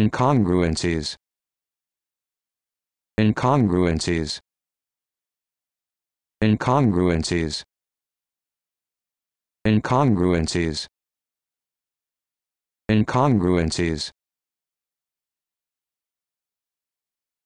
incongruencies incongruencies incongruencies incongruencies incongruencies